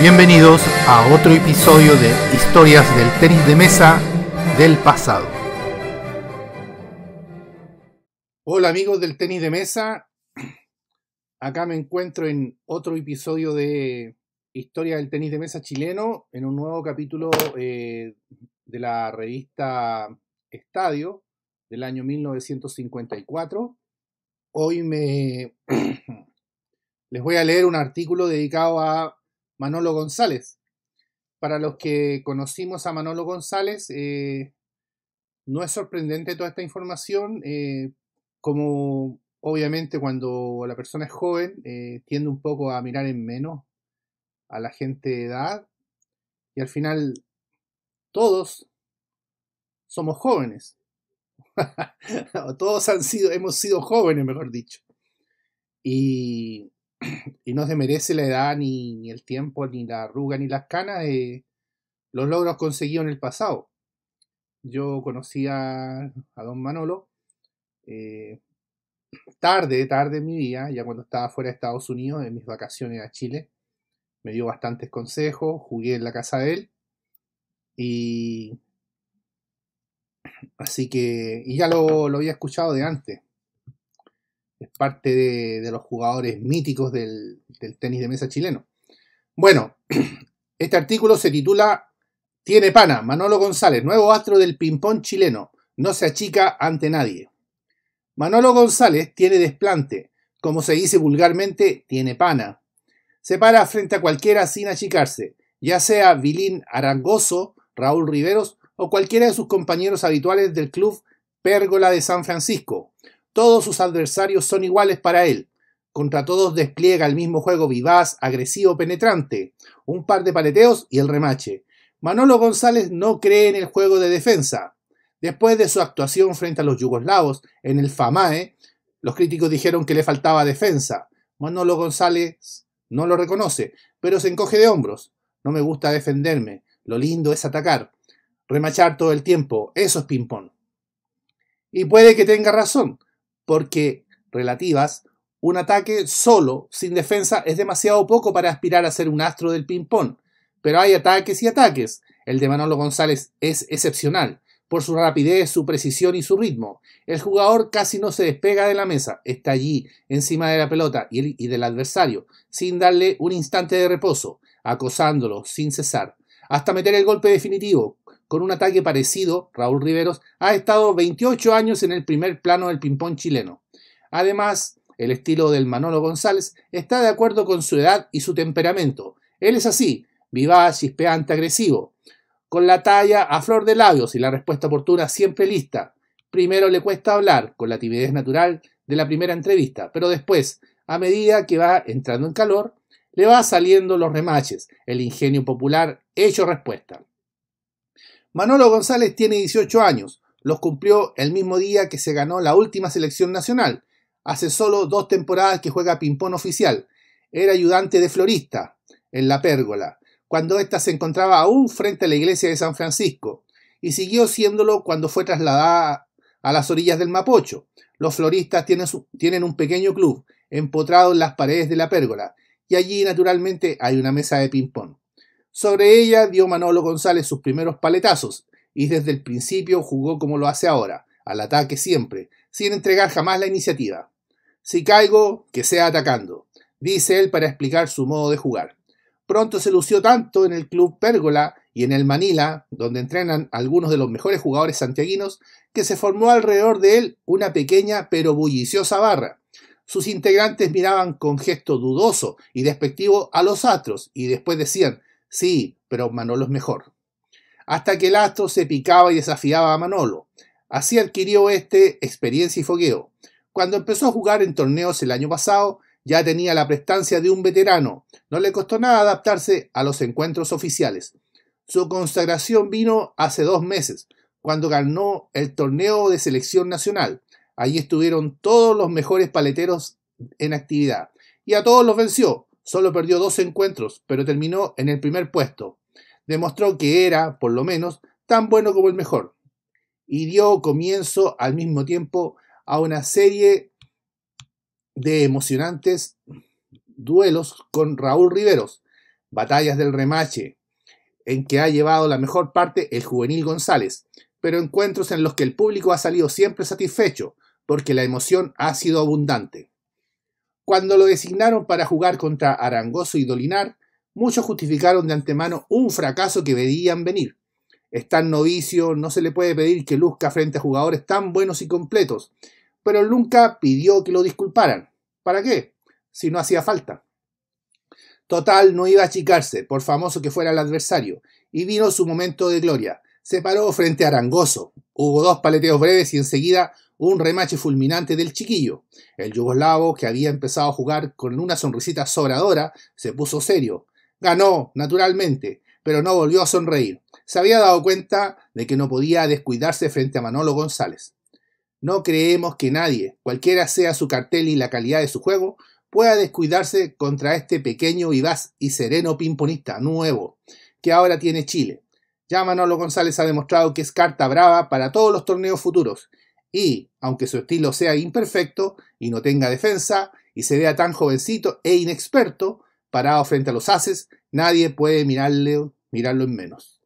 Bienvenidos a otro episodio de Historias del tenis de mesa del pasado. Hola amigos del tenis de mesa, acá me encuentro en otro episodio de Historia del tenis de mesa chileno, en un nuevo capítulo eh, de la revista Estadio del año 1954. Hoy me les voy a leer un artículo dedicado a Manolo González. Para los que conocimos a Manolo González, eh, no es sorprendente toda esta información, eh, como obviamente cuando la persona es joven eh, tiende un poco a mirar en menos a la gente de edad y al final todos somos jóvenes. todos hemos sido jóvenes, mejor dicho. Y y no se merece la edad, ni, el tiempo, ni la arruga, ni las canas, eh, los logros conseguidos en el pasado. Yo conocí a, don Manolo eh, tarde, tarde en mi vida, ya cuando estaba fuera de Estados Unidos, en mis vacaciones a Chile. Me dio bastantes consejos, jugué en la casa de él. Y. Así que. Y ya lo, lo había escuchado de antes es parte de, los jugadores míticos del, del tenis de mesa chileno. Bueno, este artículo se titula Tiene pana, Manolo González, nuevo astro del ping-pong chileno, no se achica ante nadie. Manolo González tiene desplante, como se dice vulgarmente, tiene pana. Se para frente a cualquiera sin achicarse, ya sea Vilín Arangoso, Raúl Riveros o cualquiera de sus compañeros habituales del club Pérgola de San Francisco, todos sus adversarios son iguales para él. Contra todos despliega el mismo juego vivaz, agresivo, penetrante. Un par de paleteos y el remache. Manolo González no cree en el juego de defensa. Después de su actuación frente a los yugoslavos en el FAMAE, los críticos dijeron que le faltaba defensa. Manolo González no lo reconoce, pero se encoge de hombros. No me gusta defenderme. Lo lindo es atacar. Remachar todo el tiempo. Eso es ping-pong. Y puede que tenga razón porque relativas, un ataque solo, sin defensa, es demasiado poco para aspirar a ser un astro del ping-pong. Pero hay ataques y ataques. El de Manolo González es excepcional, por su rapidez, su precisión y su ritmo. El jugador casi no se despega de la mesa, está allí, encima de la pelota y, del adversario, sin darle un instante de reposo, acosándolo sin cesar, hasta meter el golpe definitivo, con un ataque parecido, Raúl Riveros, ha estado 28 años en el primer plano del ping-pong chileno. Además, el estilo del Manolo González está de acuerdo con su edad y su temperamento. Él es así, vivaz, chispeante, agresivo, con la talla a flor de labios y la respuesta oportuna siempre lista. Primero le cuesta hablar, con la timidez natural de la primera entrevista, pero después, a medida que va entrando en calor, le va saliendo los remaches, el ingenio popular hecho respuesta. Manolo González tiene 18 años, los cumplió el mismo día que se ganó la última selección nacional. Hace solo dos temporadas que juega ping-pong oficial. Era ayudante de florista en La Pérgola, cuando ésta se encontraba aún frente a la iglesia de San Francisco, y siguió siéndolo cuando fue trasladada a las orillas del Mapocho. Los floristas tienen, tienen un pequeño club empotrado en las paredes de La Pérgola, y allí naturalmente hay una mesa de ping-pong. Sobre ella dio Manolo González sus primeros paletazos y desde el principio jugó como lo hace ahora, al ataque siempre, sin entregar jamás la iniciativa. Si caigo, que sea atacando, dice él para explicar su modo de jugar. Pronto se lució tanto en el club Pérgola y en el Manila, donde entrenan algunos de los mejores jugadores santiaguinos, que se formó alrededor de él una pequeña pero bulliciosa barra. Sus integrantes miraban con gesto dudoso y despectivo a los astros y después decían Sí, pero Manolo es mejor. Hasta que el astro se picaba y desafiaba a Manolo. Así adquirió este experiencia y fogueo. Cuando empezó a jugar en torneos el año pasado, ya tenía la prestancia de un veterano. No le costó nada adaptarse a los encuentros oficiales. Su consagración vino hace dos meses, cuando ganó el torneo de selección nacional. Ahí estuvieron todos los mejores paleteros en actividad y a todos los venció. Solo perdió dos encuentros, pero terminó en el primer puesto. Demostró que era, por lo menos, tan bueno como el mejor. Y dio comienzo al mismo tiempo a una serie de emocionantes duelos con Raúl Riveros, batallas del remache, en que ha llevado la mejor parte el juvenil González, pero encuentros en los que el público ha salido siempre satisfecho, porque la emoción ha sido abundante. Cuando lo designaron para jugar contra Arangoso y Dolinar, muchos justificaron de antemano un fracaso que veían venir. Es tan novicio, no se le puede pedir que luzca frente a jugadores tan buenos y completos, pero nunca pidió que lo disculparan. ¿Para qué? Si no hacía falta. Total, no iba a achicarse, por famoso que fuera el adversario, y vino su momento de gloria. Se paró frente a Arangoso, hubo dos paleteos breves y enseguida un remache fulminante del chiquillo. El yugoslavo, que había empezado a jugar con una sonrisita sobradora, se puso serio. Ganó, naturalmente, pero no volvió a sonreír. Se había dado cuenta de que no podía descuidarse frente a Manolo González. No creemos que nadie, cualquiera sea su cartel y la calidad de su juego, pueda descuidarse contra este pequeño vivaz y sereno pimponista nuevo que ahora tiene Chile. Ya Manolo González ha demostrado que es carta brava para todos los torneos futuros y, aunque su estilo sea imperfecto y no tenga defensa, y se vea tan jovencito e inexperto, parado frente a los haces, nadie puede mirarle, mirarlo en menos.